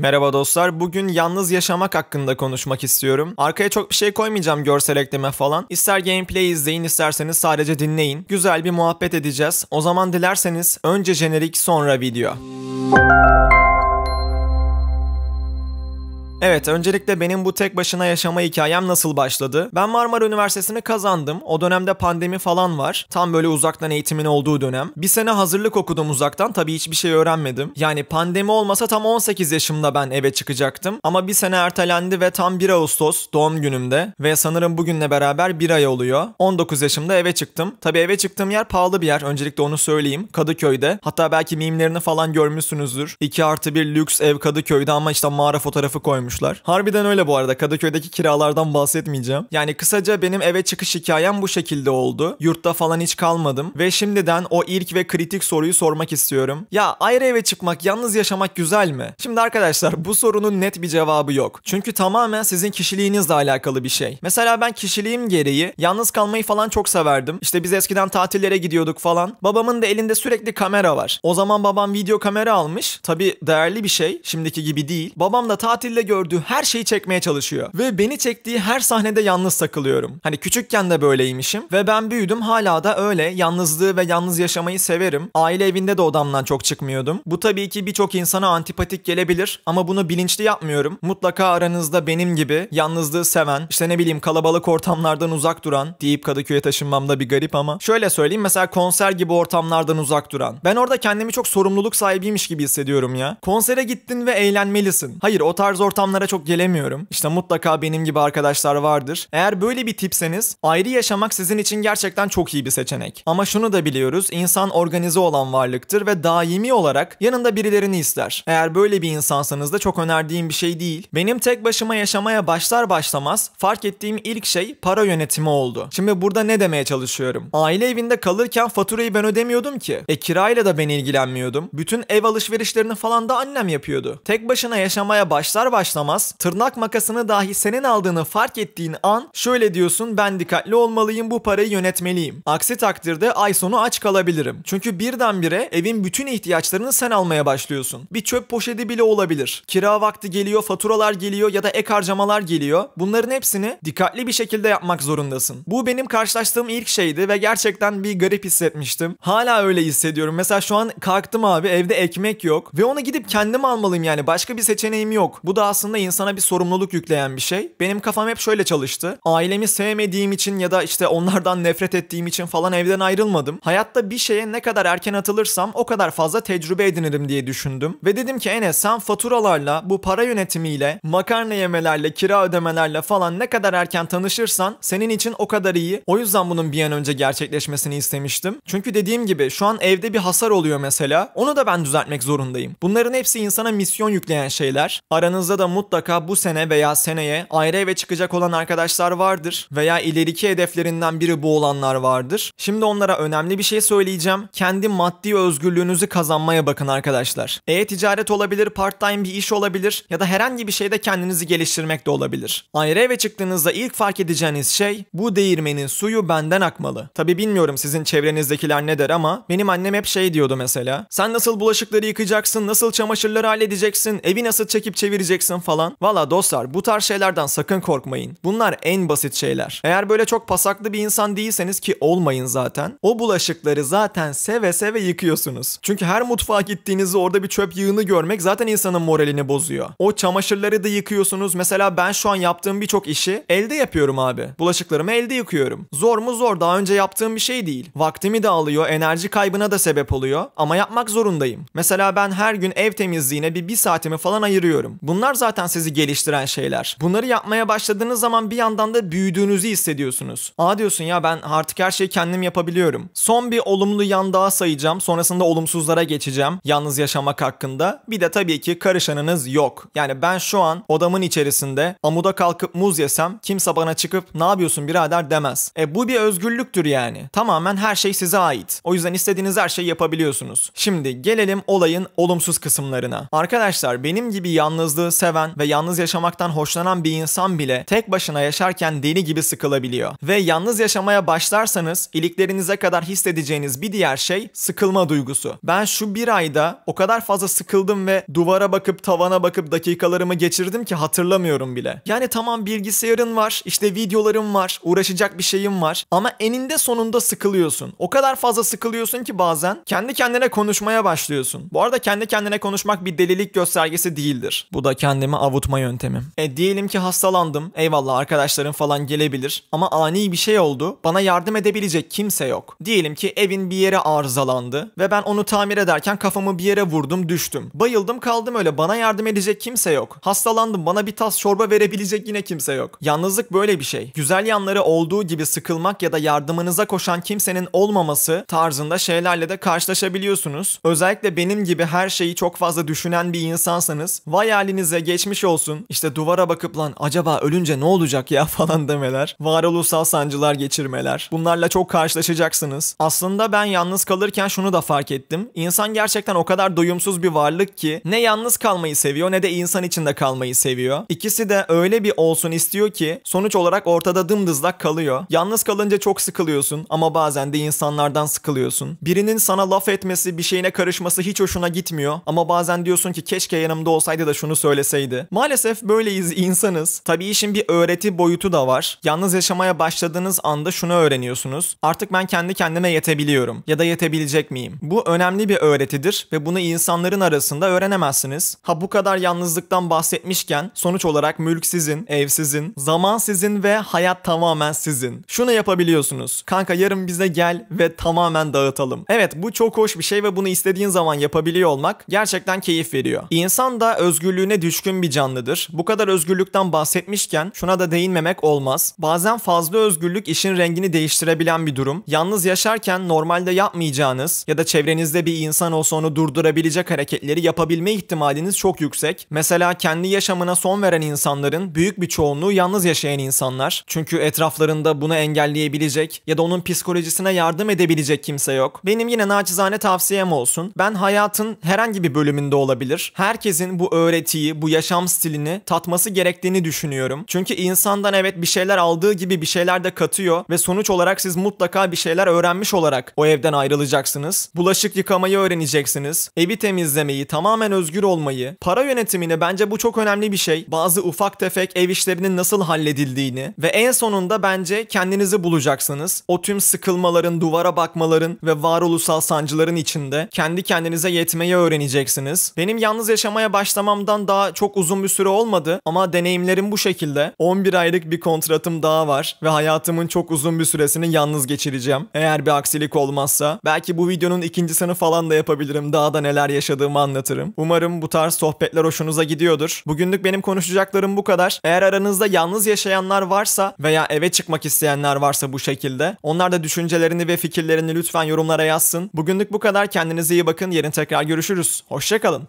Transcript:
Merhaba dostlar. Bugün yalnız yaşamak hakkında konuşmak istiyorum. Arkaya çok bir şey koymayacağım görsel ekleme falan. İster gameplay izleyin isterseniz sadece dinleyin. Güzel bir muhabbet edeceğiz. O zaman dilerseniz önce jenerik sonra video. Evet öncelikle benim bu tek başına yaşama hikayem nasıl başladı? Ben Marmara Üniversitesi'ni kazandım. O dönemde pandemi falan var. Tam böyle uzaktan eğitimin olduğu dönem. Bir sene hazırlık okudum uzaktan. Tabii hiçbir şey öğrenmedim. Yani pandemi olmasa tam 18 yaşımda ben eve çıkacaktım. Ama bir sene ertelendi ve tam 1 Ağustos doğum günümde ve sanırım bugünle beraber 1 ay oluyor. 19 yaşımda eve çıktım. Tabii eve çıktığım yer pahalı bir yer. Öncelikle onu söyleyeyim. Kadıköy'de. Hatta belki mimlerini falan görmüşsünüzdür. 2 artı 1 lüks ev Kadıköy'de ama işte mağara fotoğrafı koymuş koymuşlar. Harbiden öyle bu arada. Kadıköy'deki kiralardan bahsetmeyeceğim. Yani kısaca benim eve çıkış hikayem bu şekilde oldu. Yurtta falan hiç kalmadım. Ve şimdiden o ilk ve kritik soruyu sormak istiyorum. Ya ayrı eve çıkmak, yalnız yaşamak güzel mi? Şimdi arkadaşlar bu sorunun net bir cevabı yok. Çünkü tamamen sizin kişiliğinizle alakalı bir şey. Mesela ben kişiliğim gereği yalnız kalmayı falan çok severdim. İşte biz eskiden tatillere gidiyorduk falan. Babamın da elinde sürekli kamera var. O zaman babam video kamera almış. Tabi değerli bir şey. Şimdiki gibi değil. Babam da tatilde gördüğü gördüğü her şeyi çekmeye çalışıyor. Ve beni çektiği her sahnede yalnız takılıyorum. Hani küçükken de böyleymişim ve ben büyüdüm hala da öyle. Yalnızlığı ve yalnız yaşamayı severim. Aile evinde de odamdan çok çıkmıyordum. Bu tabii ki birçok insana antipatik gelebilir ama bunu bilinçli yapmıyorum. Mutlaka aranızda benim gibi yalnızlığı seven, işte ne bileyim kalabalık ortamlardan uzak duran deyip Kadıköy'e taşınmamda bir garip ama şöyle söyleyeyim mesela konser gibi ortamlardan uzak duran. Ben orada kendimi çok sorumluluk sahibiymiş gibi hissediyorum ya. Konsere gittin ve eğlenmelisin. Hayır o tarz ortam ortamlara çok gelemiyorum. İşte mutlaka benim gibi arkadaşlar vardır. Eğer böyle bir tipseniz ayrı yaşamak sizin için gerçekten çok iyi bir seçenek. Ama şunu da biliyoruz insan organize olan varlıktır ve daimi olarak yanında birilerini ister. Eğer böyle bir insansanız da çok önerdiğim bir şey değil. Benim tek başıma yaşamaya başlar başlamaz fark ettiğim ilk şey para yönetimi oldu. Şimdi burada ne demeye çalışıyorum? Aile evinde kalırken faturayı ben ödemiyordum ki. E kirayla da ben ilgilenmiyordum. Bütün ev alışverişlerini falan da annem yapıyordu. Tek başına yaşamaya başlar başlamaz umursamaz. Tırnak makasını dahi senin aldığını fark ettiğin an şöyle diyorsun ben dikkatli olmalıyım bu parayı yönetmeliyim. Aksi takdirde ay sonu aç kalabilirim. Çünkü birdenbire evin bütün ihtiyaçlarını sen almaya başlıyorsun. Bir çöp poşeti bile olabilir. Kira vakti geliyor, faturalar geliyor ya da ek harcamalar geliyor. Bunların hepsini dikkatli bir şekilde yapmak zorundasın. Bu benim karşılaştığım ilk şeydi ve gerçekten bir garip hissetmiştim. Hala öyle hissediyorum. Mesela şu an kalktım abi evde ekmek yok ve onu gidip kendim almalıyım yani başka bir seçeneğim yok. Bu da aslında aslında insana bir sorumluluk yükleyen bir şey. Benim kafam hep şöyle çalıştı. Ailemi sevmediğim için ya da işte onlardan nefret ettiğim için falan evden ayrılmadım. Hayatta bir şeye ne kadar erken atılırsam o kadar fazla tecrübe edinirim diye düşündüm. Ve dedim ki Enes sen faturalarla, bu para yönetimiyle, makarna yemelerle, kira ödemelerle falan ne kadar erken tanışırsan senin için o kadar iyi. O yüzden bunun bir an önce gerçekleşmesini istemiştim. Çünkü dediğim gibi şu an evde bir hasar oluyor mesela. Onu da ben düzeltmek zorundayım. Bunların hepsi insana misyon yükleyen şeyler. Aranızda da mutlaka bu sene veya seneye ayrı eve çıkacak olan arkadaşlar vardır veya ileriki hedeflerinden biri bu olanlar vardır. Şimdi onlara önemli bir şey söyleyeceğim. Kendi maddi özgürlüğünüzü kazanmaya bakın arkadaşlar. E-ticaret olabilir, part-time bir iş olabilir ya da herhangi bir şeyde kendinizi geliştirmek de olabilir. Ayrı eve çıktığınızda ilk fark edeceğiniz şey bu değirmenin suyu benden akmalı. Tabi bilmiyorum sizin çevrenizdekiler ne der ama benim annem hep şey diyordu mesela. Sen nasıl bulaşıkları yıkacaksın, nasıl çamaşırları halledeceksin, evi nasıl çekip çevireceksin falan. Valla dostlar bu tarz şeylerden sakın korkmayın. Bunlar en basit şeyler. Eğer böyle çok pasaklı bir insan değilseniz ki olmayın zaten. O bulaşıkları zaten seve seve yıkıyorsunuz. Çünkü her mutfağa gittiğinizde orada bir çöp yığını görmek zaten insanın moralini bozuyor. O çamaşırları da yıkıyorsunuz. Mesela ben şu an yaptığım birçok işi elde yapıyorum abi. Bulaşıklarımı elde yıkıyorum. Zor mu zor daha önce yaptığım bir şey değil. Vaktimi de alıyor, enerji kaybına da sebep oluyor ama yapmak zorundayım. Mesela ben her gün ev temizliğine bir bir saatimi falan ayırıyorum. Bunlar zaten zaten sizi geliştiren şeyler. Bunları yapmaya başladığınız zaman bir yandan da büyüdüğünüzü hissediyorsunuz. Aa diyorsun ya ben artık her şeyi kendim yapabiliyorum. Son bir olumlu yan daha sayacağım. Sonrasında olumsuzlara geçeceğim. Yalnız yaşamak hakkında. Bir de tabii ki karışanınız yok. Yani ben şu an odamın içerisinde amuda kalkıp muz yesem kimse bana çıkıp ne yapıyorsun birader demez. E bu bir özgürlüktür yani. Tamamen her şey size ait. O yüzden istediğiniz her şeyi yapabiliyorsunuz. Şimdi gelelim olayın olumsuz kısımlarına. Arkadaşlar benim gibi yalnızlığı seven seven ve yalnız yaşamaktan hoşlanan bir insan bile tek başına yaşarken deli gibi sıkılabiliyor. Ve yalnız yaşamaya başlarsanız iliklerinize kadar hissedeceğiniz bir diğer şey sıkılma duygusu. Ben şu bir ayda o kadar fazla sıkıldım ve duvara bakıp tavana bakıp dakikalarımı geçirdim ki hatırlamıyorum bile. Yani tamam bilgisayarın var, işte videolarım var, uğraşacak bir şeyim var ama eninde sonunda sıkılıyorsun. O kadar fazla sıkılıyorsun ki bazen kendi kendine konuşmaya başlıyorsun. Bu arada kendi kendine konuşmak bir delilik göstergesi değildir. Bu da kendimi kendimi avutma yöntemi. E diyelim ki hastalandım. Eyvallah arkadaşlarım falan gelebilir. Ama ani bir şey oldu. Bana yardım edebilecek kimse yok. Diyelim ki evin bir yere arızalandı ve ben onu tamir ederken kafamı bir yere vurdum düştüm. Bayıldım kaldım öyle bana yardım edecek kimse yok. Hastalandım bana bir tas çorba verebilecek yine kimse yok. Yalnızlık böyle bir şey. Güzel yanları olduğu gibi sıkılmak ya da yardımınıza koşan kimsenin olmaması tarzında şeylerle de karşılaşabiliyorsunuz. Özellikle benim gibi her şeyi çok fazla düşünen bir insansanız vay halinize geç geçmiş olsun. İşte duvara bakıp lan acaba ölünce ne olacak ya falan demeler. Varoluşsal sancılar geçirmeler. Bunlarla çok karşılaşacaksınız. Aslında ben yalnız kalırken şunu da fark ettim. İnsan gerçekten o kadar doyumsuz bir varlık ki ne yalnız kalmayı seviyor ne de insan içinde kalmayı seviyor. İkisi de öyle bir olsun istiyor ki sonuç olarak ortada dımdızlak kalıyor. Yalnız kalınca çok sıkılıyorsun ama bazen de insanlardan sıkılıyorsun. Birinin sana laf etmesi, bir şeyine karışması hiç hoşuna gitmiyor ama bazen diyorsun ki keşke yanımda olsaydı da şunu söyleseydi miydi? Maalesef böyleyiz insanız. Tabii işin bir öğreti boyutu da var. Yalnız yaşamaya başladığınız anda şunu öğreniyorsunuz. Artık ben kendi kendime yetebiliyorum ya da yetebilecek miyim? Bu önemli bir öğretidir ve bunu insanların arasında öğrenemezsiniz. Ha bu kadar yalnızlıktan bahsetmişken sonuç olarak mülk sizin, ev sizin, zaman sizin ve hayat tamamen sizin. Şunu yapabiliyorsunuz. Kanka yarın bize gel ve tamamen dağıtalım. Evet bu çok hoş bir şey ve bunu istediğin zaman yapabiliyor olmak gerçekten keyif veriyor. İnsan da özgürlüğüne düşkün bir canlıdır. Bu kadar özgürlükten bahsetmişken şuna da değinmemek olmaz. Bazen fazla özgürlük işin rengini değiştirebilen bir durum. Yalnız yaşarken normalde yapmayacağınız ya da çevrenizde bir insan olsa onu durdurabilecek hareketleri yapabilme ihtimaliniz çok yüksek. Mesela kendi yaşamına son veren insanların büyük bir çoğunluğu yalnız yaşayan insanlar. Çünkü etraflarında bunu engelleyebilecek ya da onun psikolojisine yardım edebilecek kimse yok. Benim yine naçizane tavsiyem olsun. Ben hayatın herhangi bir bölümünde olabilir. Herkesin bu öğretiyi, bu yaşamını yaşam stilini tatması gerektiğini düşünüyorum. Çünkü insandan evet bir şeyler aldığı gibi bir şeyler de katıyor ve sonuç olarak siz mutlaka bir şeyler öğrenmiş olarak o evden ayrılacaksınız. Bulaşık yıkamayı öğreneceksiniz. Evi temizlemeyi, tamamen özgür olmayı, para yönetimini bence bu çok önemli bir şey. Bazı ufak tefek ev işlerinin nasıl halledildiğini ve en sonunda bence kendinizi bulacaksınız. O tüm sıkılmaların, duvara bakmaların ve varoluşsal sancıların içinde kendi kendinize yetmeyi öğreneceksiniz. Benim yalnız yaşamaya başlamamdan daha çok çok uzun bir süre olmadı ama deneyimlerim bu şekilde. 11 aylık bir kontratım daha var ve hayatımın çok uzun bir süresini yalnız geçireceğim. Eğer bir aksilik olmazsa belki bu videonun ikincisini falan da yapabilirim. Daha da neler yaşadığımı anlatırım. Umarım bu tarz sohbetler hoşunuza gidiyordur. Bugünlük benim konuşacaklarım bu kadar. Eğer aranızda yalnız yaşayanlar varsa veya eve çıkmak isteyenler varsa bu şekilde onlar da düşüncelerini ve fikirlerini lütfen yorumlara yazsın. Bugünlük bu kadar. Kendinize iyi bakın. Yarın tekrar görüşürüz. Hoşçakalın.